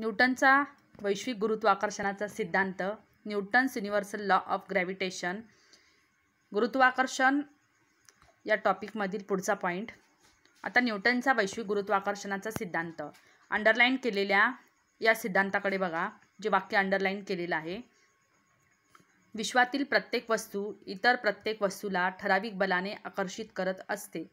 न्यूटनचा वैश्विक गुरुत्वाकर्षणाचा सिद्धांत Newton's universal law of gravitation गुरुत्वाकर्षण या टॉपिकमधील पुढचा पॉईंट आता न्यूटनचा वैश्विक गुरुत्वाकर्षणाचा सिद्धांत अंडरलाईन केलेल्या या सिद्धांताकडे बघा जे वाक्य अंडरलाईन केलेलं आहे विश्वातील प्रत्येक वस्तू इतर प्रत्येक वस्तूला ठराविक बलाने आकर्षित करत असते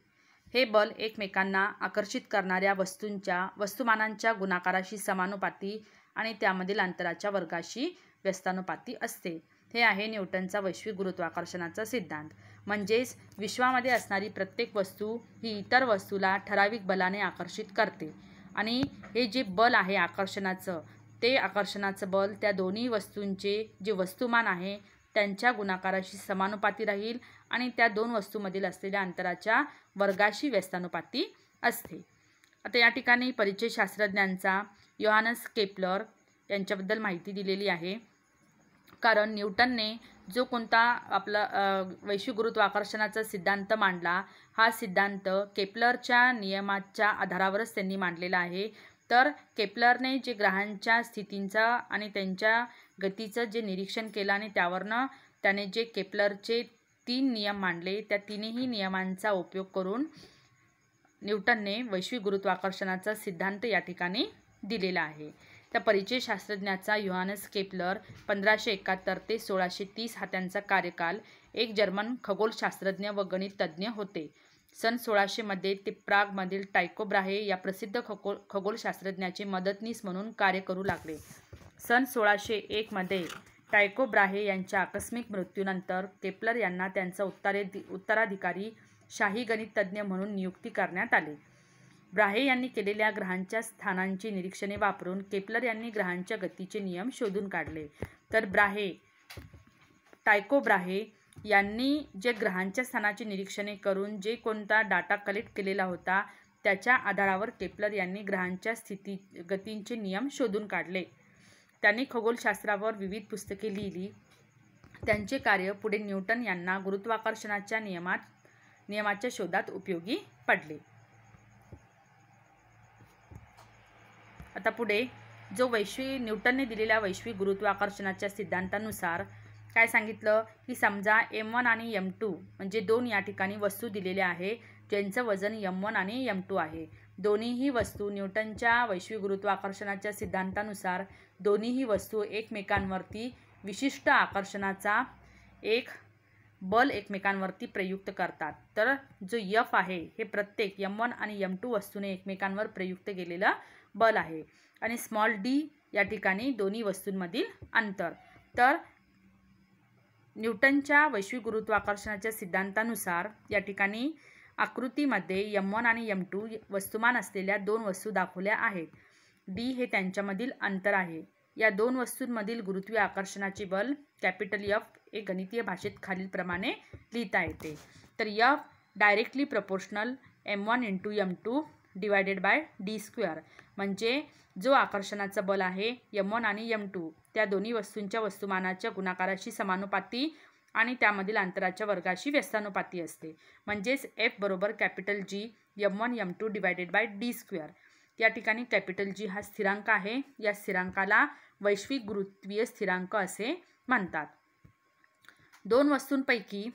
हे बल एकमेकांना आकर्षित करणाऱ्या वस्तूंच्या वस्तुमानांच्या गुणाकाराशी समानुपाती आणि त्यामधील अंतराच्या वर्गाशी व्यस्तानुपाती असते हे आहे न्यूटनचा वैश्विक गुरुत्वाकर्षणाचा सिद्धांत म्हणजेच विश्वामध्ये असणारी प्रत्येक वस्तू ही इतर वस्तूला ठराविक बलाने आकर्षित करते आणि हे जे बल आहे आकर्षणाचं ते आकर्षणाचं बल त्या दोन्ही वस्तूंचे जे वस्तुमान आहे त्यांच्या गुणाकाराशी समानुपाती राहील आणि त्या दोन वस्तूमधील असलेल्या अंतराच्या वर्गाशी व्यस्तानुपाती असते आता या ठिकाणी परिचय शास्त्रज्ञांचा योहानस केपलर यांच्याबद्दल माहिती दिलेली आहे कारण न्यूटनने जो कोणता आपला वैश्विक गुरुत्वाकर्षणाचा सिद्धांत मांडला हा सिद्धांत केपलरच्या नियमाच्या आधारावरच त्यांनी मांडलेला आहे तर केपलरने जे ग्रहांच्या स्थितींचा आणि त्यांच्या गतीचं जे निरीक्षण केलं आणि त्यावरनं त्याने जे केप्लरचे तीन नियम मांडले त्या तिन्ही नियमांचा उपयोग करून न्यूटनने वैश्विक गुरुत्वाकर्षणाचा सिद्धांत या ठिकाणी दिलेला आहे त्या परिचय शास्त्रज्ञाचा युहानस केपलर पंधराशे एकाहत्तर ते सोळाशे तीस हा त्यांचा कार्यकाल एक जर्मन खगोलशास्त्रज्ञ व तज्ज्ञ होते सन सोळाशेमध्ये ते प्रागमधील या प्रसिद्ध खगोल खगोलशास्त्रज्ञाचे मदतनीस म्हणून कार्य करू लागले सन सोळाशे एकमध्ये टायकोब्राहे यांच्या आकस्मिक मृत्यूनंतर केपलर यांना त्यांचा उत्तरे उत्तराधिकारी शाही गणिततज्ज्ञ म्हणून नियुक्ती करण्यात आले ब्राहे यांनी केलेल्या ग्रहांच्या स्थानांची निरीक्षणे वापरून केपलर यांनी ग्रहांच्या गतीचे नियम शोधून काढले तर ब्राहे टायकोब्राहे यांनी जे ग्रहांच्या स्थानाची निरीक्षणे करून जे कोणता डाटा कलेक्ट केलेला होता त्याच्या आधारावर केपलर यांनी ग्रहांच्या स्थिती गतींचे नियम शोधून काढले त्यांनी खगोलशास्त्रावर विविध पुस्तके लिहिली त्यांचे कार्य पुढे न्यूटन यांना गुरुत्वाकर्षणाच्या नियमात नियमाच्या शोधात उपयोगी पडले आता पुढे जो वैश्विक न्यूटनने दिलेल्या वैश्विक गुरुत्वाकर्षणाच्या सिद्धांतानुसार काय सांगितलं की समजा एम वन आणि यम टू म्हणजे दोन या ठिकाणी वस्तू दिलेल्या आहे ज्यांचं वजन यम वन आणि यम टू आहे दोन्हीही वस्तू न्यूटनच्या वैश्विक गुरुत्वाकर्षणाच्या सिद्धांतानुसार दोन्हीही वस्तू एकमेकांवरती विशिष्ट आकर्षणाचा एक बल एकमेकांवरती प्रयुक्त करतात तर जो यफ आहे हे प्रत्येक यम वन आणि यम टू वस्तूने एकमेकांवर प्रयुक्त केलेलं बल आहे आणि स्मॉल डी या ठिकाणी दोन्ही वस्तूंमधील अंतर तर न्यूटनच्या वैश्विक गुरुत्वाकर्षणाच्या सिद्धांतानुसार या ठिकाणी आकृतीमध्ये यम वन आणि यम टू वस्तुमान असलेल्या दोन वस्तू दाखवल्या आहेत डी हे त्यांच्यामधील अंतर आहे या दोन वस्तूंमधील गुरुत्वीय आकर्षणाचे बल कॅपिटल यफ हे गणितीय भाषेत खालीलप्रमाणे लिहिता येते तर F directly proportional M one into M two divided by D square म्हणजे जो आकर्षणाचा बल आहे यम वन आणि यम टू त्या दोन्ही वस्तूंच्या वस्तुमानाच्या गुणाकाराशी समानुपाती आणि त्यामधील अंतराच्या वर्गाशी व्यस्तानुपाती असते म्हणजेच एफ बरोबर capital G M one M two divided by D square या ठिकाणी कॅपिटल जी हा स्थिरांक आहे या स्थिरांकाला वैश्विक गुरुत्वीय स्थिरांक असे म्हणतात दोन वस्तूंपैकी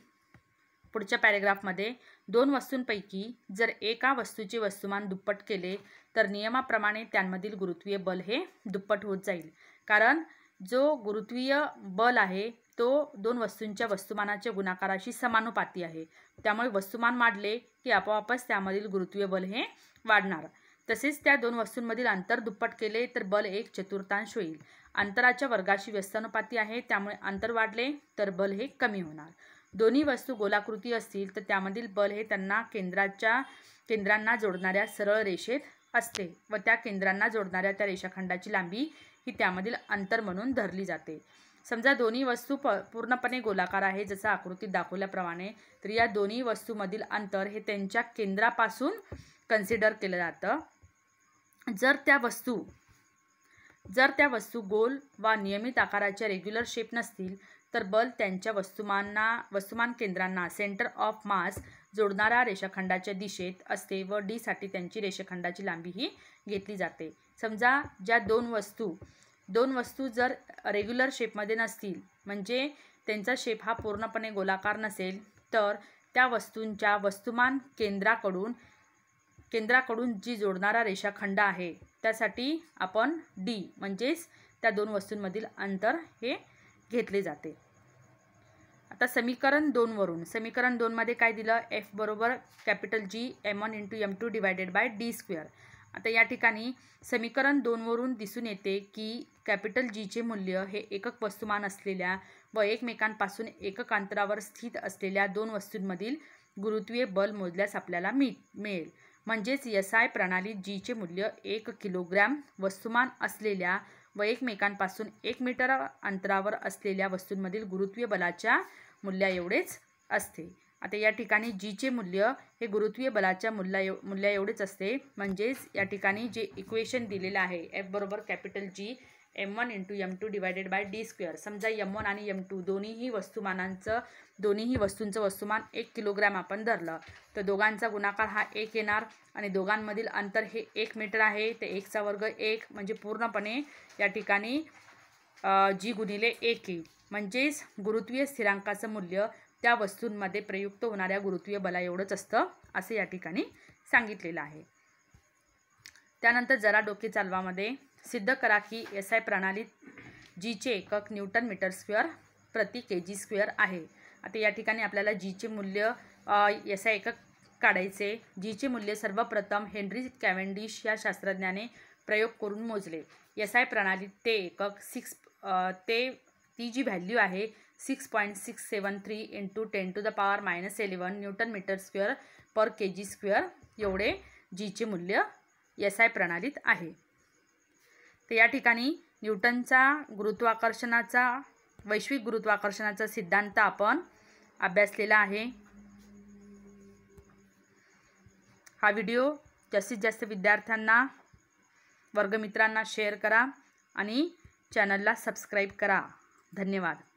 पुढच्या पॅरेग्राफमध्ये दोन वस्तूंपैकी जर एका वस्तूचे वस्तुमान दुप्पट केले तर नियमाप्रमाणे त्यांमधील गुरुत्वीय बल हे दुप्पट होत जाईल कारण जो गुरुत्वीय बल आहे तो दोन वस्तूंच्या वस्तुमानाच्या गुणाकाराशी समानुपाती आहे त्यामुळे वस्तुमान वाढले की आपोआपच त्यामधील गुरुत्वीय बल हे वाढणार तसेच त्या दोन वस्तूंमधील अंतर दुप्पट केले तर बल एक चतुर्थांश होईल अंतराच्या वर्गाशी व्यस्तानुपाती आहे त्यामुळे अंतर वाढले तर बल हे कमी होणार दोन्ही वस्तू गोलाकृती असतील तर त्यामधील बल हे त्यांना केंद्राच्या केंद्रांना जोडणाऱ्या सरळ रेषेत असते व त्या केंद्रांना जोडणाऱ्या त्या रेषाखंडाची लांबी ही त्यामधील अंतर म्हणून धरली जाते समजा दोन्ही वस्तू प पूर्णपणे गोलाकार आहे जसं आकृतीत दाखवल्याप्रमाणे तर या दोन्ही वस्तूमधील अंतर हे त्यांच्या केंद्रापासून कन्सिडर केलं जातं जर त्या वस्तू जर त्या वस्तू गोल वा नियमित आकाराच्या रेग्युलर शेप नसतील तर बल त्यांच्या वस्तुमाना वस्तुमान केंद्रांना सेंटर ऑफ मास जोडणाऱ्या रेषाखंडाच्या दिशेत असते व डीसाठी त्यांची रेषाखंडाची लांबी ही घेतली जाते समजा ज्या दोन वस्तू दोन वस्तू जर रेग्युलर शेपमध्ये नसतील म्हणजे त्यांचा शेप हा पूर्णपणे गोलाकार नसेल तर त्या वस्तूंच्या वस्तुमान केंद्राकडून केंद्राकडून जी जोडणारा रेषाखंड आहे त्यासाठी आपण डी म्हणजेच त्या दोन वस्तूंमधील अंतर हे घेतले जाते आता समीकरण दोनवरून समीकरण दोनमध्ये काय दिलं एफ बरोबर capital G M one into M two divided by D square आता या ठिकाणी समीकरण दोनवरून दिसून येते की कॅपिटल जीचे मूल्य हे एकक वस्तुमान असलेल्या व एकमेकांपासून एकक अंतरावर स्थित असलेल्या दोन वस्तूंमधील गुरुत्वीय बल मोजल्यास आपल्याला मि मिळेल म्हणजेच यस आय प्रणालीत जीचे मूल्य एक किलोग्रॅम वस्तुमान असलेल्या व एकमेकांपासून एक मीटर अंतरावर असलेल्या वस्तूंमधील गुरुत्वीय बलाच्या मूल्या एवढेच असते आता या ठिकाणी जीचे मूल्य हे गुरुत्वीय बलाच्या मूल्या एव मूल्या एवढेच असते म्हणजेच या ठिकाणी जे इक्वेशन दिलेलं आहे एफ बरोबर capital G M one into M two divided by D square समजा एम वन आणि एम टू दोन्हीही वस्तुमानांचं दोन्हीही वस्तूंचं वस्तुमान एक किलोग्रॅम आपण धरलं तर दोघांचा गुणाकार हा एक येणार आणि दोघांमधील अंतर हे एक मीटर आहे ते एकचा वर्ग एक म्हणजे पूर्णपणे या ठिकाणी जी गुणिले एक येईल e. म्हणजेच गुरुत्वीय स्थिरांकाचं मूल्य त्या वस्तूंमध्ये प्रयुक्त होणाऱ्या गुरुत्वीय बला एवढंच असतं असं या ठिकाणी सांगितलेलं आहे त्यानंतर जरा डोके चालवामध्ये सिद्ध करा की एस आय प्रणालीत जीचे एकक न्यूटन मीटर स्क्वेअर प्रति के जी स्क्वेअर आहे आता या ठिकाणी आपल्याला जीचे मूल्य एस आय एकक काढायचे जीचे मूल्य सर्वप्रथम हेनरी कॅव्हेंडिश या शास्त्रज्ञाने प्रयोग करून मोजले एस आय प्रणालीत ते एकक सिक्स ते ती जी व्हॅल्यू आहे six point six seven three into ten to the power minus eleven newton metre square per K G square एवढे जीचे मूल्य एस आय प्रणालीत आहे तर या ठिकाणी न्यूटनचा गुरुत्वाकर्षणाचा वैश्विक गुरुत्वाकर्षणाचा सिद्धांत आपण अभ्यासलेला आहे हा व्हिडिओ जास्तीत जास्त विद्यार्थ्यांना वर्गमित्रांना शेअर करा आणि चॅनलला सबस्क्राईब करा धन्यवाद